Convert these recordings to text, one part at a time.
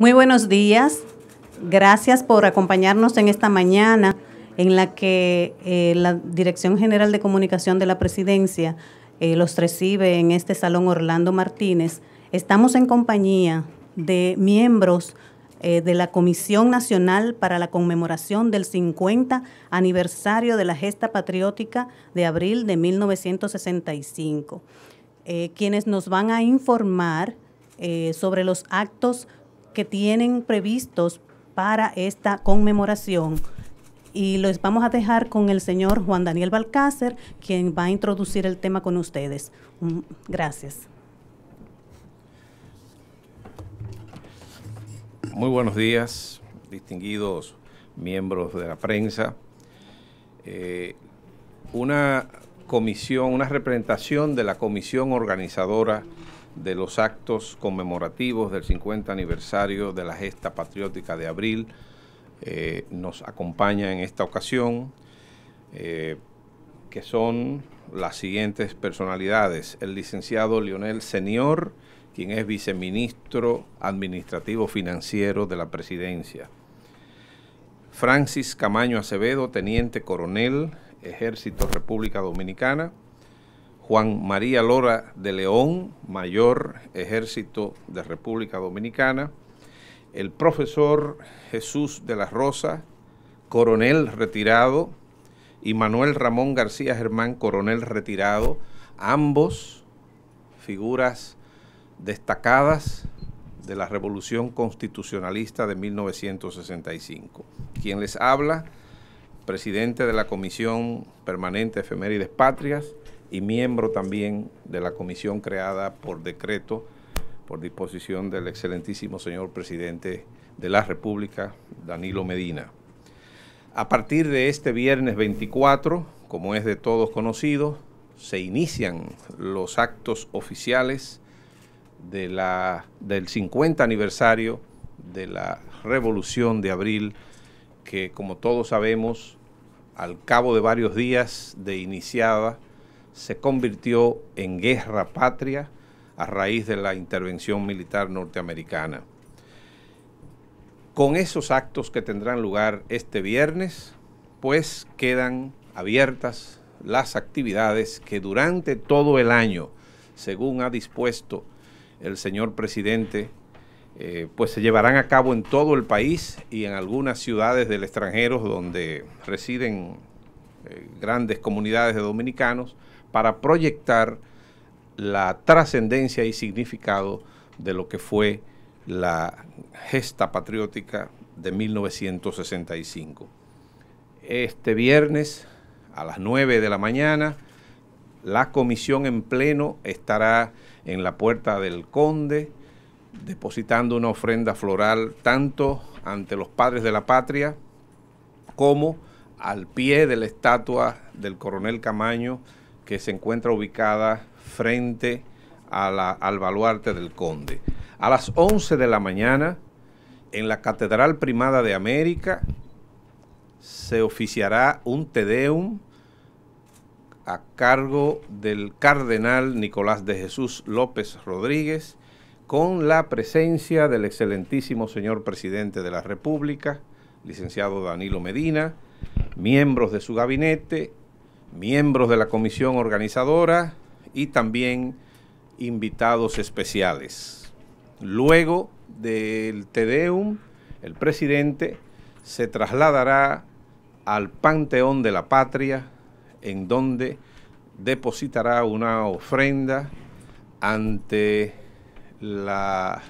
Muy buenos días. Gracias por acompañarnos en esta mañana en la que eh, la Dirección General de Comunicación de la Presidencia eh, los recibe en este Salón Orlando Martínez. Estamos en compañía de miembros eh, de la Comisión Nacional para la Conmemoración del 50 Aniversario de la Gesta Patriótica de abril de 1965, quienes nos van a informar sobre los actos que tienen previstos para esta conmemoración. Y los vamos a dejar con el señor Juan Daniel Balcácer, quien va a introducir el tema con ustedes. Mm, gracias. Muy buenos días, distinguidos miembros de la prensa. Eh, una comisión, una representación de la comisión organizadora de los actos conmemorativos del 50 aniversario de la gesta patriótica de abril. Eh, nos acompaña en esta ocasión, eh, que son las siguientes personalidades. El licenciado Lionel Señor, quien es viceministro administrativo financiero de la presidencia. Francis Camaño Acevedo, teniente coronel, Ejército República Dominicana. Juan María Lora de León, mayor ejército de República Dominicana, el profesor Jesús de la Rosa, coronel retirado, y Manuel Ramón García Germán, coronel retirado, ambos figuras destacadas de la Revolución Constitucionalista de 1965. Quien les habla, presidente de la Comisión Permanente de Efemérides Patrias, y miembro también de la comisión creada por decreto, por disposición del excelentísimo señor presidente de la República, Danilo Medina. A partir de este viernes 24, como es de todos conocido, se inician los actos oficiales de la, del 50 aniversario de la Revolución de Abril, que como todos sabemos, al cabo de varios días de iniciada, se convirtió en guerra patria a raíz de la intervención militar norteamericana. Con esos actos que tendrán lugar este viernes, pues quedan abiertas las actividades que durante todo el año, según ha dispuesto el señor presidente, eh, pues se llevarán a cabo en todo el país y en algunas ciudades del extranjero donde residen eh, grandes comunidades de dominicanos para proyectar la trascendencia y significado de lo que fue la gesta patriótica de 1965. Este viernes a las 9 de la mañana, la comisión en pleno estará en la puerta del conde depositando una ofrenda floral tanto ante los padres de la patria como al pie de la estatua del coronel Camaño que se encuentra ubicada frente a la, al baluarte del Conde. A las 11 de la mañana, en la Catedral Primada de América, se oficiará un Tedeum a cargo del cardenal Nicolás de Jesús López Rodríguez, con la presencia del excelentísimo señor presidente de la República, licenciado Danilo Medina, miembros de su gabinete miembros de la comisión organizadora y también invitados especiales. Luego del Tedeum, el presidente se trasladará al Panteón de la Patria, en donde depositará una ofrenda ante la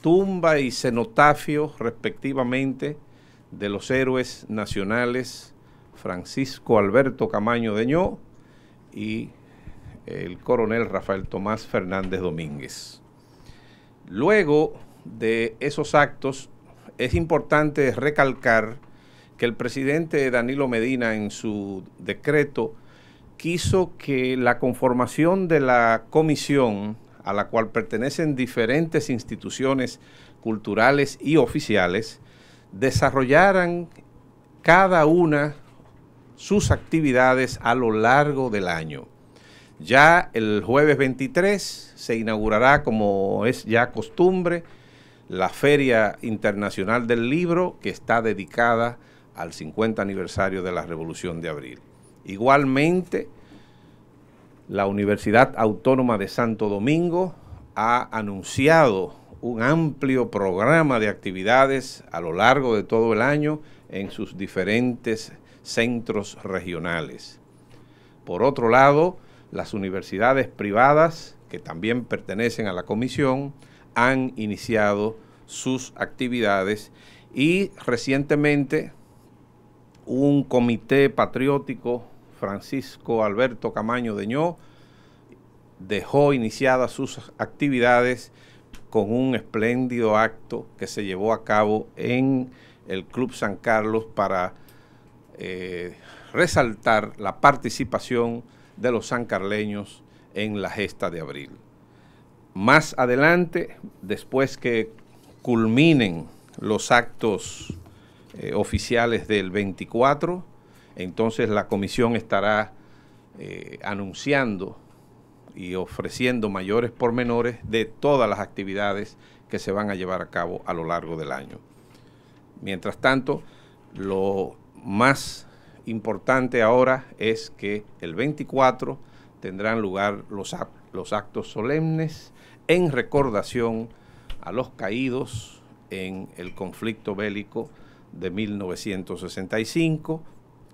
tumba y cenotafio respectivamente de los héroes nacionales Francisco Alberto Camaño Deñó y el coronel Rafael Tomás Fernández Domínguez. Luego de esos actos, es importante recalcar que el presidente Danilo Medina en su decreto quiso que la conformación de la comisión a la cual pertenecen diferentes instituciones culturales y oficiales desarrollaran cada una sus actividades a lo largo del año. Ya el jueves 23 se inaugurará, como es ya costumbre, la Feria Internacional del Libro, que está dedicada al 50 aniversario de la Revolución de Abril. Igualmente, la Universidad Autónoma de Santo Domingo ha anunciado un amplio programa de actividades a lo largo de todo el año en sus diferentes centros regionales. Por otro lado, las universidades privadas, que también pertenecen a la comisión, han iniciado sus actividades y recientemente un comité patriótico, Francisco Alberto Camaño Deñó, dejó iniciadas sus actividades con un espléndido acto que se llevó a cabo en el Club San Carlos para eh, resaltar la participación de los sancarleños en la gesta de abril. Más adelante, después que culminen los actos eh, oficiales del 24, entonces la comisión estará eh, anunciando y ofreciendo mayores pormenores de todas las actividades que se van a llevar a cabo a lo largo del año. Mientras tanto, lo más importante ahora es que el 24 tendrán lugar los, los actos solemnes en recordación a los caídos en el conflicto bélico de 1965,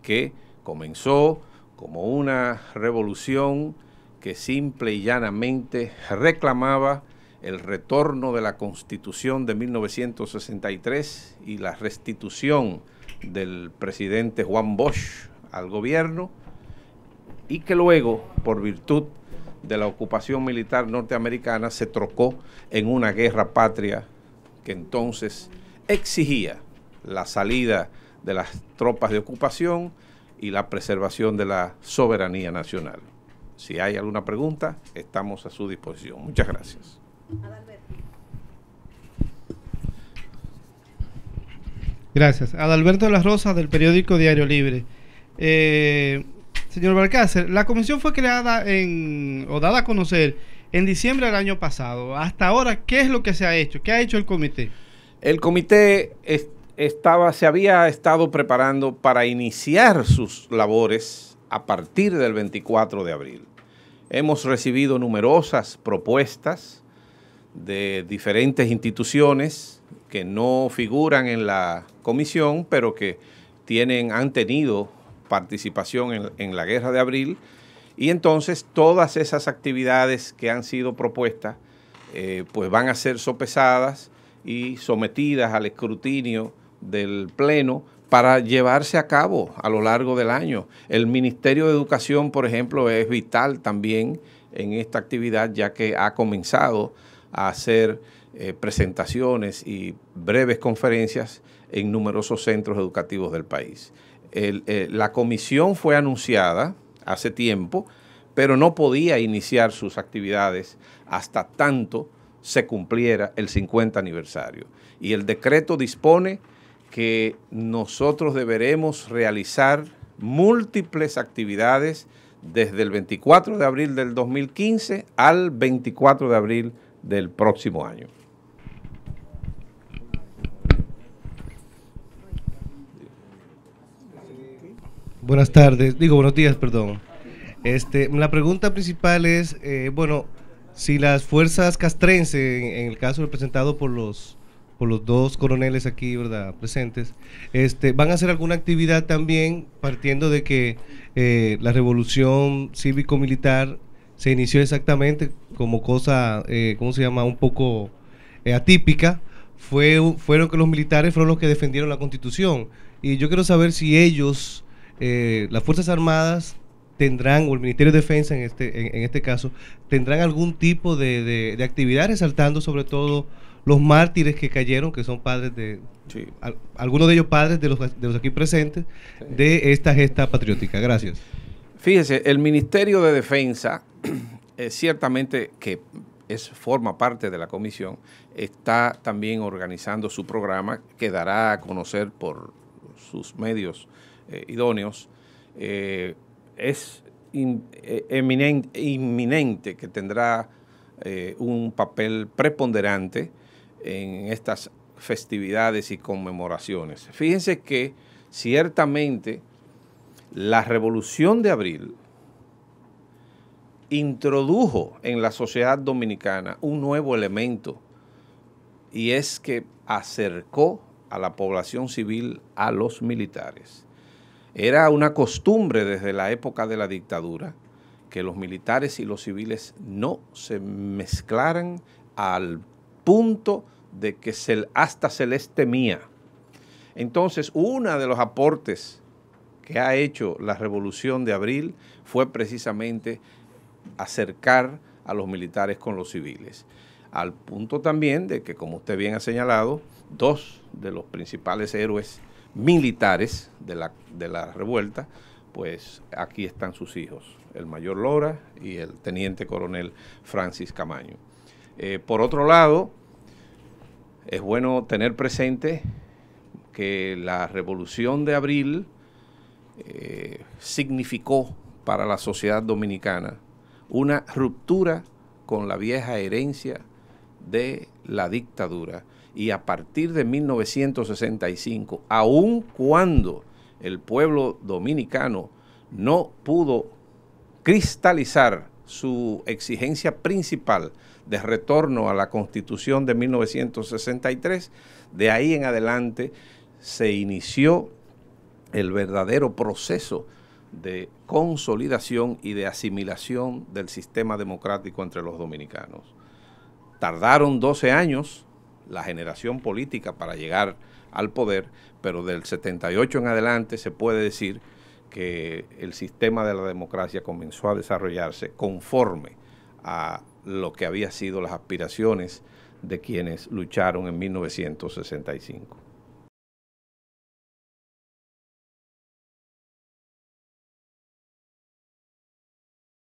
que comenzó como una revolución que simple y llanamente reclamaba el retorno de la Constitución de 1963 y la restitución del presidente Juan Bosch al gobierno y que luego, por virtud de la ocupación militar norteamericana, se trocó en una guerra patria que entonces exigía la salida de las tropas de ocupación y la preservación de la soberanía nacional. Si hay alguna pregunta, estamos a su disposición. Muchas gracias. Gracias. Adalberto de las Rosas, del periódico Diario Libre. Eh, señor Balcácer, la comisión fue creada en, o dada a conocer en diciembre del año pasado. Hasta ahora, ¿qué es lo que se ha hecho? ¿Qué ha hecho el comité? El comité estaba, se había estado preparando para iniciar sus labores a partir del 24 de abril. Hemos recibido numerosas propuestas de diferentes instituciones que no figuran en la comisión, pero que tienen, han tenido participación en, la guerra de abril. Y entonces todas esas actividades que han sido propuestas, eh, pues van a ser sopesadas y sometidas al escrutinio del Pleno para llevarse a cabo a lo largo del año. El Ministerio de Educación, por ejemplo, es vital también en esta actividad, ya que ha comenzado a hacer eh, presentaciones y breves conferencias en numerosos centros educativos del país. Eh, la comisión fue anunciada hace tiempo, pero no podía iniciar sus actividades hasta tanto se cumpliera el 50 aniversario. Y el decreto dispone que nosotros deberemos realizar múltiples actividades desde el 24 de abril del 2015 al 24 de abril del próximo año. Buenas tardes, digo buenos días, perdón. Este, la pregunta principal es, eh, bueno, si las fuerzas castrense, en, el caso representado por los por los dos coroneles aquí, verdad, presentes, este, van a hacer alguna actividad también, partiendo de que eh, la revolución cívico-militar se inició exactamente como cosa, eh, ¿cómo se llama? Un poco eh, atípica. Fue, fueron que los militares fueron los que defendieron la Constitución y yo quiero saber si ellos eh, las Fuerzas Armadas tendrán, o el Ministerio de Defensa en este, en, este caso, tendrán algún tipo de, de, actividad resaltando sobre todo los mártires que cayeron, que son padres de, algunos de ellos padres de los, aquí presentes, de esta gesta patriótica. Gracias. Fíjese, el Ministerio de Defensa, eh, ciertamente que es, forma parte de la comisión, está también organizando su programa que dará a conocer por sus medios eh, idóneos, eh, es eh, inminente que tendrá un papel preponderante en estas festividades y conmemoraciones. Fíjense que ciertamente la revolución de abril introdujo en la sociedad dominicana un nuevo elemento y es que acercó a la población civil a los militares. Era una costumbre desde la época de la dictadura que los militares y los civiles no se mezclaran al punto de que hasta se les temía. Entonces, uno de los aportes que ha hecho la revolución de abril fue precisamente acercar a los militares con los civiles. Al punto también de que, como usted bien ha señalado, dos de los principales héroes militares de la, revuelta, pues aquí están sus hijos, el mayor Lora y el teniente coronel Francis Camaño. Eh, por otro lado, es bueno tener presente que la revolución de abril eh, significó para la sociedad dominicana una ruptura con la vieja herencia de la dictadura y a partir de 1965, aun cuando el pueblo dominicano no pudo cristalizar su exigencia principal de retorno a la constitución de 1963, de ahí en adelante se inició el verdadero proceso de consolidación y de asimilación del sistema democrático entre los dominicanos. Tardaron 12 años la generación política para llegar al poder, pero del 78 en adelante se puede decir que el sistema de la democracia comenzó a desarrollarse conforme a lo que habían sido las aspiraciones de quienes lucharon en 1965.